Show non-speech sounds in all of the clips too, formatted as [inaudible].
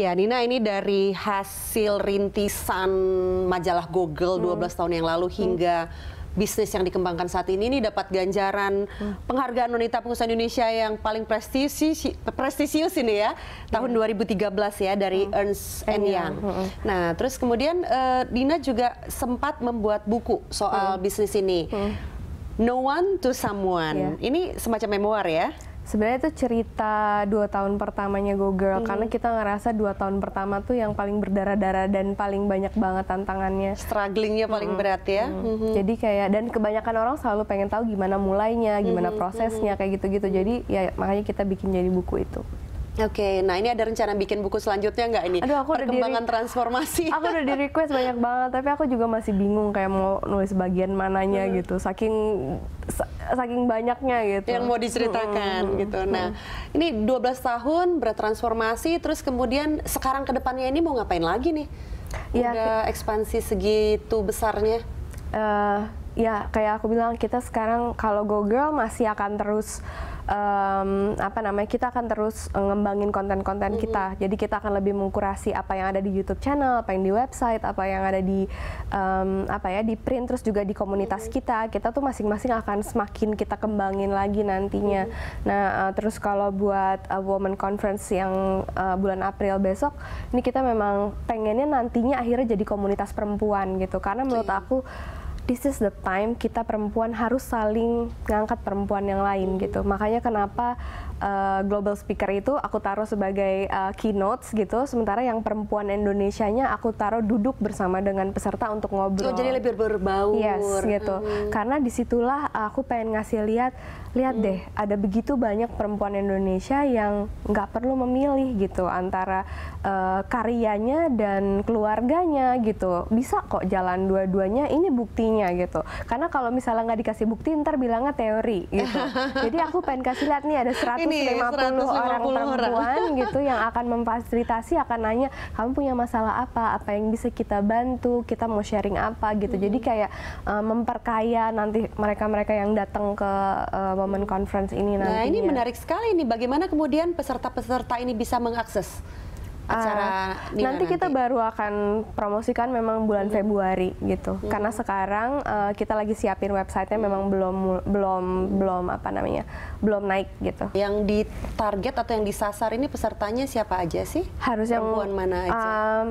Ya Nina ini dari hasil rintisan majalah Google hmm. belas tahun yang lalu hingga hmm bisnis yang dikembangkan saat ini ini dapat ganjaran hmm. penghargaan wanita pengusaha Indonesia yang paling prestisius prestisius ini ya tahun hmm. tahun 2013 ya dari hmm. Ernst and Young. Hmm. Nah, terus kemudian uh, eh, Dina juga sempat membuat buku soal hmm. bisnis ini. Hmm. No one to someone. Yeah. Ini semacam memoir ya? sebenarnya itu cerita dua tahun pertamanya Go Girl hmm. karena kita ngerasa dua tahun pertama tuh yang paling berdarah-darah dan paling banyak banget tantangannya strugglingnya paling hmm. berat ya hmm. Hmm. jadi kayak dan kebanyakan orang selalu pengen tahu gimana mulainya gimana mhm. prosesnya hmm. kayak gitu-gitu jadi ya makanya kita bikin jadi buku itu Oke, okay, nah ini ada rencana bikin buku selanjutnya nggak ini? Aduh, aku Perkembangan udah transformasi. Aku udah di request banyak banget, tapi aku juga masih bingung kayak mau nulis bagian mananya hmm. gitu. Saking saking banyaknya gitu. Yang mau diceritakan hmm. gitu. Nah, hmm. ini 12 tahun bertransformasi terus kemudian sekarang ke depannya ini mau ngapain lagi nih? Ya, udah ekspansi segitu besarnya. Uh, ya kayak aku bilang kita sekarang kalau go girl masih akan terus um, apa namanya kita akan terus eh, ngembangin konten-konten mm -hmm. kita. Jadi kita akan lebih mengkurasi apa yang ada di YouTube channel, apa yang di website, apa yang ada di um, apa ya di print, terus juga di komunitas mm -hmm. kita. Kita tuh masing-masing akan semakin kita kembangin lagi nantinya. Mm -hmm. Nah uh, terus kalau buat uh, Women Conference yang uh, bulan April besok, ini kita memang pengennya nantinya akhirnya jadi komunitas perempuan gitu. Karena menurut iya. aku this is the time kita perempuan harus saling ngangkat perempuan yang lain gitu. Makanya kenapa uh, global speaker itu aku taruh sebagai uh, keynotes gitu, sementara yang perempuan Indonesianya aku taruh duduk bersama dengan peserta untuk ngobrol. Oh, jadi lebih berbau Yes, gitu. Hmm. Karena disitulah aku pengen ngasih lihat, lihat mm. deh, ada begitu banyak perempuan Indonesia yang nggak perlu memilih gitu antara uh, karyanya dan keluarganya gitu. Bisa kok jalan dua-duanya. Ini buktinya teorinya gitu karena kalau misalnya nggak dikasih bukti ntar bilangnya teori gitu [laughs] jadi aku pengen kasih lihat nih ada 150, Ini, 150 orang perempuan [laughs] gitu yang akan memfasilitasi akan nanya kamu punya masalah apa apa yang bisa kita bantu kita mau sharing apa gitu hmm. jadi kayak uh, memperkaya nanti mereka-mereka yang datang ke uh, eh, Women Conference ini nantinya. Nah ini menarik sekali nih bagaimana kemudian peserta-peserta ini bisa mengakses acara uh, nanti kita baru akan promosikan memang bulan hmm. Februari gitu hmm. karena sekarang uh, kita lagi siapin websitenya hmm. memang belum belum hmm. belum apa namanya belum naik gitu yang di target atau yang disasar ini pesertanya siapa aja sih harus perempuan mana aja um,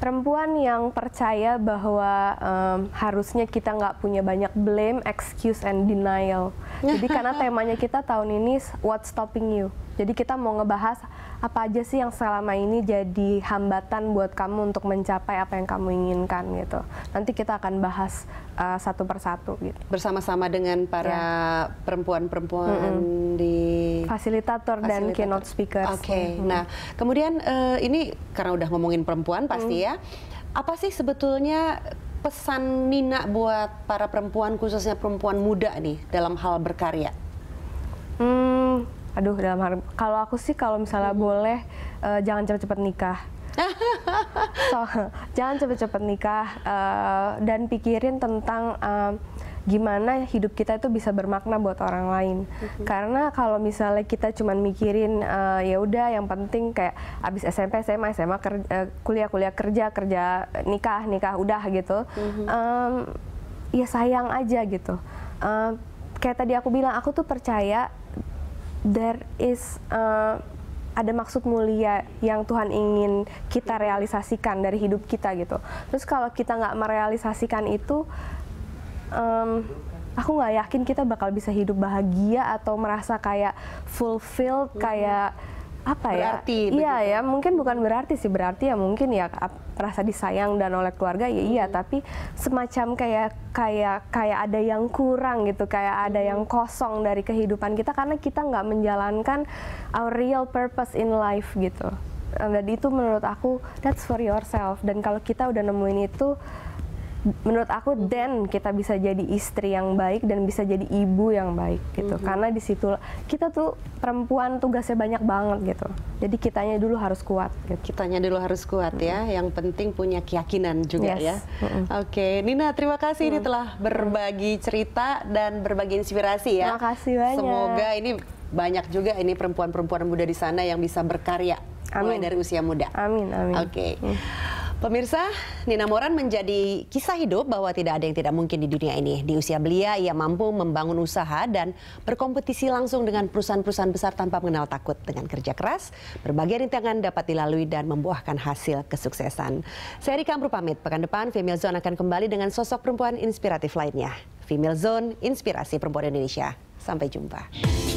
perempuan yang percaya bahwa um, harusnya kita nggak punya banyak blame, excuse, and denial. [laughs] Jadi karena temanya kita tahun ini What's Stopping You. Jadi kita mau ngebahas apa aja sih yang selama ini jadi hambatan buat kamu untuk mencapai apa yang kamu inginkan gitu. Nanti kita akan bahas uh, satu persatu gitu. Bersama-sama dengan para ya. perempuan-perempuan mm -hmm. di fasilitator, fasilitator. dan keynote speaker. Oke. Okay. Mm -hmm. Nah, kemudian uh, ini karena udah ngomongin perempuan pasti mm -hmm. ya. Apa sih sebetulnya pesan Nina buat para perempuan khususnya perempuan muda nih dalam hal berkarya? aduh dalam hal kalau aku sih kalau misalnya hmm. boleh uh, jangan cepet-cepet nikah [laughs] so, jangan cepet-cepet nikah uh, dan pikirin tentang uh, gimana hidup kita itu bisa bermakna buat orang lain. Mm-hmm. Karena kalau misalnya kita cuma mikirin uh, ya udah yang penting kayak abis SMP, SMA, SMA kerja, uh, kuliah, kuliah kerja, kerja, nikah, nikah, udah gitu. Mm-hmm. Um, ya sayang aja gitu. Uh, kayak tadi aku bilang aku tuh percaya there is uh, ada maksud mulia yang Tuhan ingin kita realisasikan dari hidup kita gitu. Terus kalau kita nggak merealisasikan itu, um, aku nggak yakin kita bakal bisa hidup bahagia atau merasa kayak fulfilled, kayak hmm apa ya? Berarti. Iya ya, mungkin bukan berarti sih berarti ya mungkin ya rasa disayang dan oleh keluarga ya iya, hmm. tapi semacam kayak kayak kayak ada yang kurang gitu, kayak ada yang hmm. kosong dari kehidupan kita karena kita nggak menjalankan our real purpose in life gitu. Jadi itu menurut aku that's for yourself dan kalau kita udah nemuin itu menurut aku dan kita bisa jadi istri yang baik dan bisa jadi ibu yang baik gitu mm -hmm. karena di situ kita tuh perempuan tugasnya banyak banget gitu jadi kitanya dulu harus kuat gitu. kitanya dulu harus kuat mm -hmm. ya mhm. yang penting punya keyakinan juga yes. ya mm -hmm. oke okay. Nina terima kasih mm -hmm. ini mhm. telah berbagi cerita dan berbagi inspirasi ya terima kasih banyak semoga ini banyak juga ini perempuan-perempuan muda di sana yang bisa berkarya Amin. mulai dari usia muda. Amin, amin. Oke. Okay. Hmm. Pemirsa, Nina Moran menjadi kisah hidup bahwa tidak ada yang tidak mungkin di dunia ini. Di usia belia, ia mampu membangun usaha dan berkompetisi langsung dengan perusahaan-perusahaan besar tanpa mengenal takut. Dengan kerja keras, berbagai rintangan dapat dilalui dan membuahkan hasil kesuksesan. Saya Rika pamit. Pekan depan, Female Zone akan kembali dengan sosok perempuan inspiratif lainnya. Female Zone, inspirasi perempuan Indonesia. Sampai jumpa.